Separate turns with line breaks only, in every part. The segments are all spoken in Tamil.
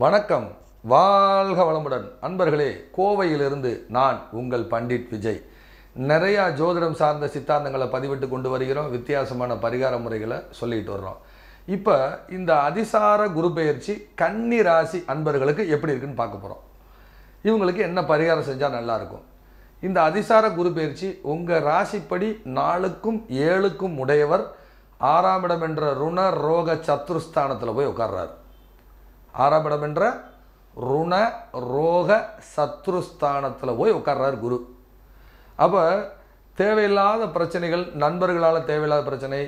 வணக்கம் வாழ்க வளமுடன் அன்பர்களே கோவையிலிருந்து நான் உங்கள் பண்டிட் விஜய் நிறையா ஜோதிடம் சார்ந்த சித்தாந்தங்களை பதிவிட்டு கொண்டு வருகிறோம் வித்தியாசமான பரிகார முறைகளை சொல்லிட்டு வர்றோம் இப்போ இந்த அதிசார குரு பெயர்ச்சி கன்னி ராசி அன்பர்களுக்கு எப்படி இருக்குன்னு பார்க்க போகிறோம் இவங்களுக்கு என்ன பரிகாரம் செஞ்சால் நல்லாயிருக்கும் இந்த அதிசார குரு பெயர்ச்சி உங்கள் ராசிப்படி நாளுக்கும் ஏழுக்கும் உடையவர் ஆறாம் இடம் என்ற ருண ரோக சத்துருஸ்தானத்தில் போய் உட்கார்றாரு ஆறாம் என்ற ருண ரோக சத்ருஸ்தானத்தில் போய் உட்கார்றார் குரு அப்போ தேவையில்லாத பிரச்சனைகள் நண்பர்களால் தேவையில்லாத பிரச்சனை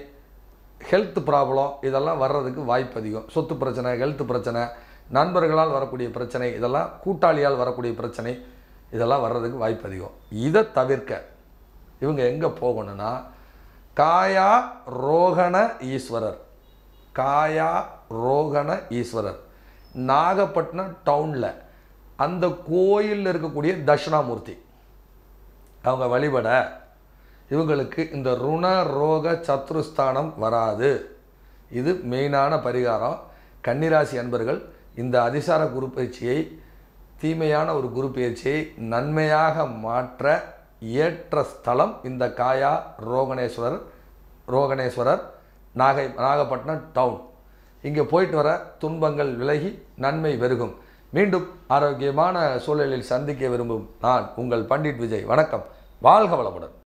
ஹெல்த் ப்ராப்ளம் இதெல்லாம் வர்றதுக்கு வாய்ப்பு அதிகம் சொத்து பிரச்சனை ஹெல்த் பிரச்சனை நண்பர்களால் வரக்கூடிய பிரச்சனை இதெல்லாம் கூட்டாளியால் வரக்கூடிய பிரச்சனை இதெல்லாம் வர்றதுக்கு வாய்ப்பு அதிகம் இதை தவிர்க்க இவங்க எங்கே போகணும்னா காயா ரோகண ஈஸ்வரர் காயா ரோகண ஈஸ்வரர் நாகப்பட்டினம் டவுனில் அந்த கோயிலில் இருக்கக்கூடிய தட்சிணாமூர்த்தி அவங்க வழிபட இவங்களுக்கு இந்த ருண ரோக சத்ருஸ்தானம் வராது இது மெயினான பரிகாரம் கன்னிராசி அன்பர்கள் இந்த அதிசார குரு பயிற்சியை தீமையான ஒரு குரு பயிற்சியை நன்மையாக மாற்ற ஏற்ற ஸ்தலம் இந்த காயா ரோகணேஸ்வரர் ரோகணேஸ்வரர் நாகை நாகப்பட்டினம் டவுன் இங்கே போயிட்டு வர துன்பங்கள் விலகி நன்மை பெருகும் மீண்டும் ஆரோக்கியமான சூழலில் சந்திக்க விரும்பும் நான் உங்கள் பண்டிட் விஜய் வணக்கம் வாழ்க வளமுடன்